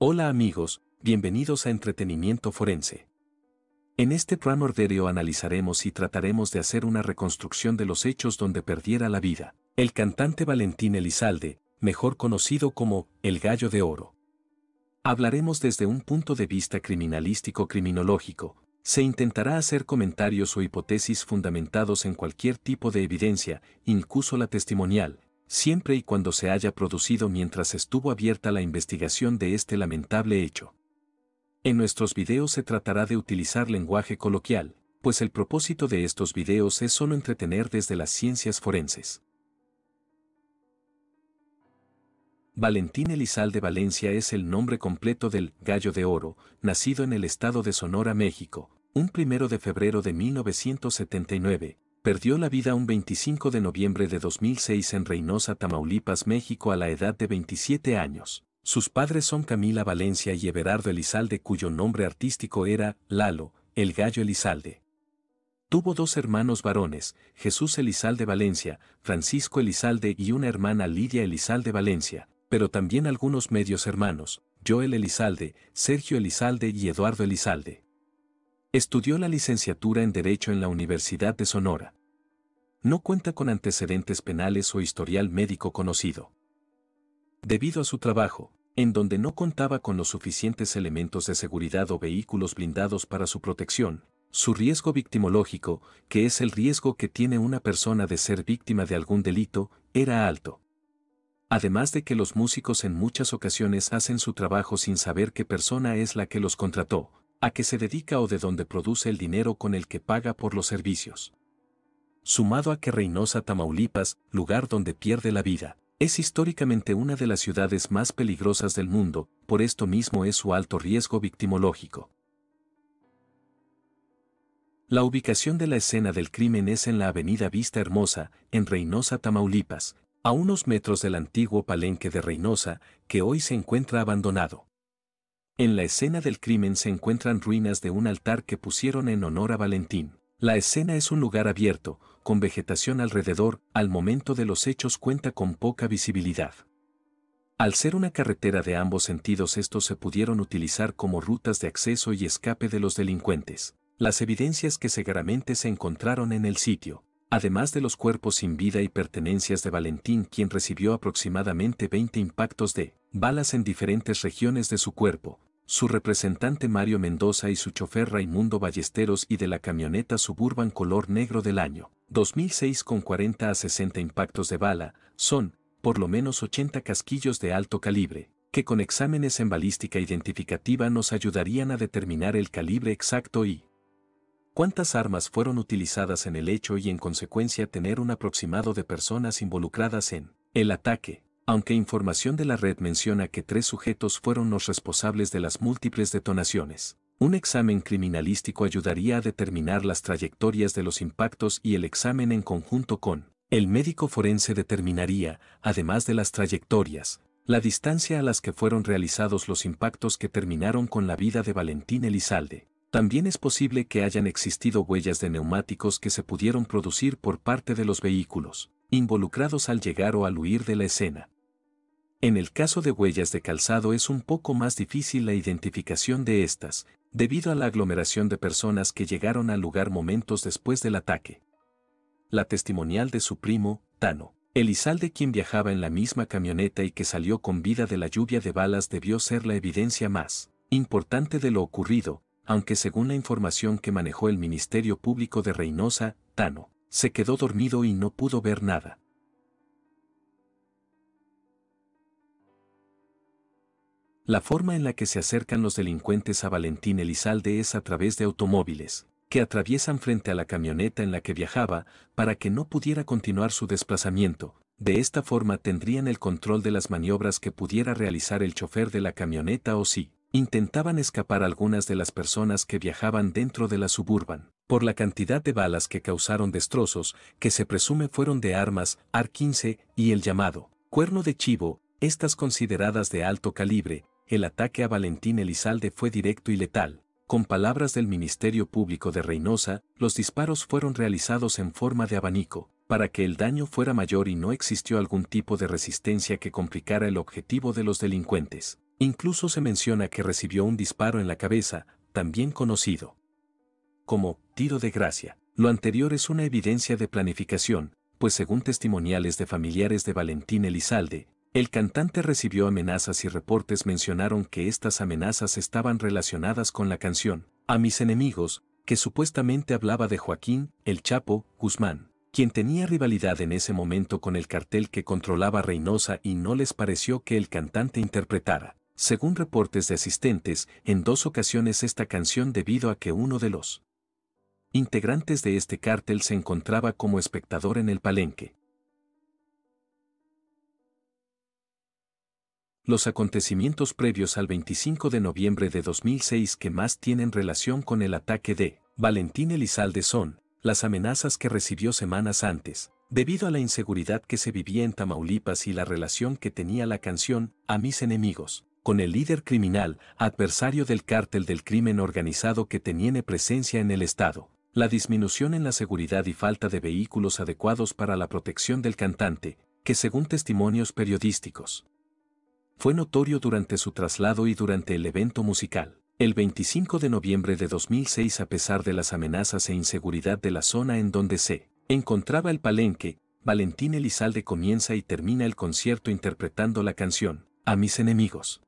Hola amigos, bienvenidos a Entretenimiento Forense. En este programa ordero analizaremos y trataremos de hacer una reconstrucción de los hechos donde perdiera la vida. El cantante Valentín Elizalde, mejor conocido como El Gallo de Oro. Hablaremos desde un punto de vista criminalístico-criminológico, se intentará hacer comentarios o hipótesis fundamentados en cualquier tipo de evidencia, incluso la testimonial, siempre y cuando se haya producido mientras estuvo abierta la investigación de este lamentable hecho. En nuestros videos se tratará de utilizar lenguaje coloquial, pues el propósito de estos videos es solo entretener desde las ciencias forenses. Valentín Elizalde Valencia es el nombre completo del Gallo de Oro, nacido en el estado de Sonora, México, un primero de febrero de 1979, Perdió la vida un 25 de noviembre de 2006 en Reynosa, Tamaulipas, México, a la edad de 27 años. Sus padres son Camila Valencia y Everardo Elizalde, cuyo nombre artístico era Lalo, el gallo Elizalde. Tuvo dos hermanos varones, Jesús Elizalde Valencia, Francisco Elizalde y una hermana Lidia Elizalde Valencia, pero también algunos medios hermanos, Joel Elizalde, Sergio Elizalde y Eduardo Elizalde. Estudió la licenciatura en Derecho en la Universidad de Sonora no cuenta con antecedentes penales o historial médico conocido. Debido a su trabajo, en donde no contaba con los suficientes elementos de seguridad o vehículos blindados para su protección, su riesgo victimológico, que es el riesgo que tiene una persona de ser víctima de algún delito, era alto. Además de que los músicos en muchas ocasiones hacen su trabajo sin saber qué persona es la que los contrató, a qué se dedica o de dónde produce el dinero con el que paga por los servicios sumado a que Reynosa, Tamaulipas, lugar donde pierde la vida, es históricamente una de las ciudades más peligrosas del mundo, por esto mismo es su alto riesgo victimológico. La ubicación de la escena del crimen es en la avenida Vista Hermosa, en Reynosa, Tamaulipas, a unos metros del antiguo palenque de Reynosa, que hoy se encuentra abandonado. En la escena del crimen se encuentran ruinas de un altar que pusieron en honor a Valentín. La escena es un lugar abierto, con vegetación alrededor, al momento de los hechos cuenta con poca visibilidad. Al ser una carretera de ambos sentidos estos se pudieron utilizar como rutas de acceso y escape de los delincuentes. Las evidencias que seguramente se encontraron en el sitio, además de los cuerpos sin vida y pertenencias de Valentín quien recibió aproximadamente 20 impactos de balas en diferentes regiones de su cuerpo, su representante Mario Mendoza y su chofer Raimundo Ballesteros y de la camioneta suburban color negro del año 2006 con 40 a 60 impactos de bala, son, por lo menos 80 casquillos de alto calibre, que con exámenes en balística identificativa nos ayudarían a determinar el calibre exacto y cuántas armas fueron utilizadas en el hecho y en consecuencia tener un aproximado de personas involucradas en el ataque aunque información de la red menciona que tres sujetos fueron los responsables de las múltiples detonaciones. Un examen criminalístico ayudaría a determinar las trayectorias de los impactos y el examen en conjunto con el médico forense determinaría, además de las trayectorias, la distancia a las que fueron realizados los impactos que terminaron con la vida de Valentín Elizalde. También es posible que hayan existido huellas de neumáticos que se pudieron producir por parte de los vehículos, involucrados al llegar o al huir de la escena. En el caso de huellas de calzado es un poco más difícil la identificación de estas, debido a la aglomeración de personas que llegaron al lugar momentos después del ataque. La testimonial de su primo, Tano, de quien viajaba en la misma camioneta y que salió con vida de la lluvia de balas debió ser la evidencia más importante de lo ocurrido, aunque según la información que manejó el Ministerio Público de Reynosa, Tano, se quedó dormido y no pudo ver nada. La forma en la que se acercan los delincuentes a Valentín Elizalde es a través de automóviles, que atraviesan frente a la camioneta en la que viajaba para que no pudiera continuar su desplazamiento. De esta forma tendrían el control de las maniobras que pudiera realizar el chofer de la camioneta o si intentaban escapar algunas de las personas que viajaban dentro de la suburban. Por la cantidad de balas que causaron destrozos, que se presume fueron de armas AR-15 y el llamado cuerno de chivo, estas consideradas de alto calibre, el ataque a Valentín Elizalde fue directo y letal. Con palabras del Ministerio Público de Reynosa, los disparos fueron realizados en forma de abanico, para que el daño fuera mayor y no existió algún tipo de resistencia que complicara el objetivo de los delincuentes. Incluso se menciona que recibió un disparo en la cabeza, también conocido como tiro de gracia. Lo anterior es una evidencia de planificación, pues según testimoniales de familiares de Valentín Elizalde, el cantante recibió amenazas y reportes mencionaron que estas amenazas estaban relacionadas con la canción A mis enemigos, que supuestamente hablaba de Joaquín, el Chapo, Guzmán, quien tenía rivalidad en ese momento con el cartel que controlaba Reynosa y no les pareció que el cantante interpretara, según reportes de asistentes, en dos ocasiones esta canción debido a que uno de los integrantes de este cártel se encontraba como espectador en el palenque. los acontecimientos previos al 25 de noviembre de 2006 que más tienen relación con el ataque de Valentín Elizalde son las amenazas que recibió semanas antes, debido a la inseguridad que se vivía en Tamaulipas y la relación que tenía la canción A mis enemigos con el líder criminal, adversario del cártel del crimen organizado que tenía presencia en el Estado. La disminución en la seguridad y falta de vehículos adecuados para la protección del cantante, que según testimonios periodísticos, fue notorio durante su traslado y durante el evento musical. El 25 de noviembre de 2006 a pesar de las amenazas e inseguridad de la zona en donde se encontraba el palenque, Valentín Elizalde comienza y termina el concierto interpretando la canción, A mis enemigos.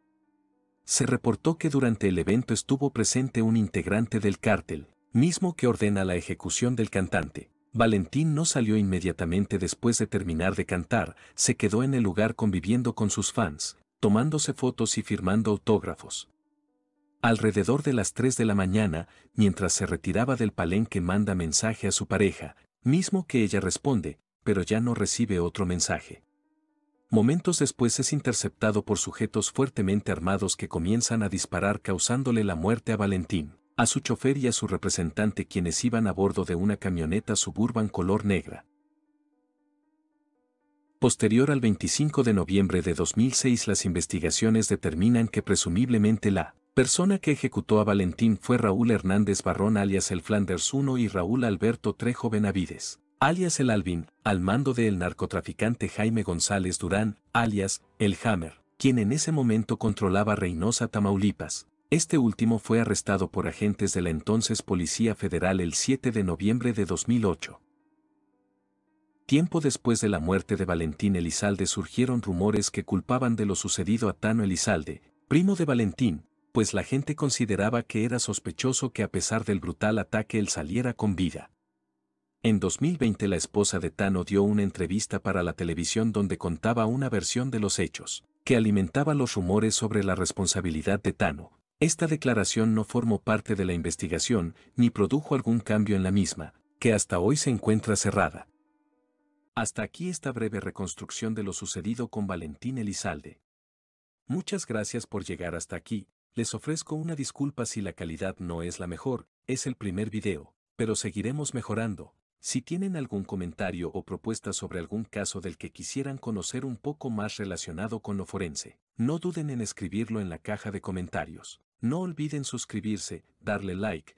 Se reportó que durante el evento estuvo presente un integrante del cártel, mismo que ordena la ejecución del cantante. Valentín no salió inmediatamente después de terminar de cantar, se quedó en el lugar conviviendo con sus fans, tomándose fotos y firmando autógrafos. Alrededor de las 3 de la mañana, mientras se retiraba del palenque manda mensaje a su pareja, mismo que ella responde, pero ya no recibe otro mensaje. Momentos después es interceptado por sujetos fuertemente armados que comienzan a disparar causándole la muerte a Valentín, a su chofer y a su representante quienes iban a bordo de una camioneta suburban color negra. Posterior al 25 de noviembre de 2006 las investigaciones determinan que presumiblemente la persona que ejecutó a Valentín fue Raúl Hernández Barrón alias el Flanders 1 y Raúl Alberto Trejo Benavides, alias el Alvin, al mando del narcotraficante Jaime González Durán, alias el Hammer, quien en ese momento controlaba Reynosa Tamaulipas. Este último fue arrestado por agentes de la entonces Policía Federal el 7 de noviembre de 2008. Tiempo después de la muerte de Valentín Elizalde surgieron rumores que culpaban de lo sucedido a Tano Elizalde, primo de Valentín, pues la gente consideraba que era sospechoso que a pesar del brutal ataque él saliera con vida. En 2020 la esposa de Tano dio una entrevista para la televisión donde contaba una versión de los hechos, que alimentaba los rumores sobre la responsabilidad de Tano. Esta declaración no formó parte de la investigación ni produjo algún cambio en la misma, que hasta hoy se encuentra cerrada. Hasta aquí esta breve reconstrucción de lo sucedido con Valentín Elizalde. Muchas gracias por llegar hasta aquí, les ofrezco una disculpa si la calidad no es la mejor, es el primer video, pero seguiremos mejorando. Si tienen algún comentario o propuesta sobre algún caso del que quisieran conocer un poco más relacionado con lo forense, no duden en escribirlo en la caja de comentarios. No olviden suscribirse, darle like,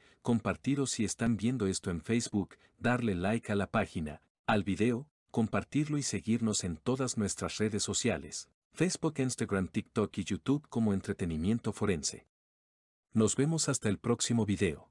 o si están viendo esto en Facebook, darle like a la página, al video, compartirlo y seguirnos en todas nuestras redes sociales, Facebook, Instagram, TikTok y YouTube como Entretenimiento Forense. Nos vemos hasta el próximo video.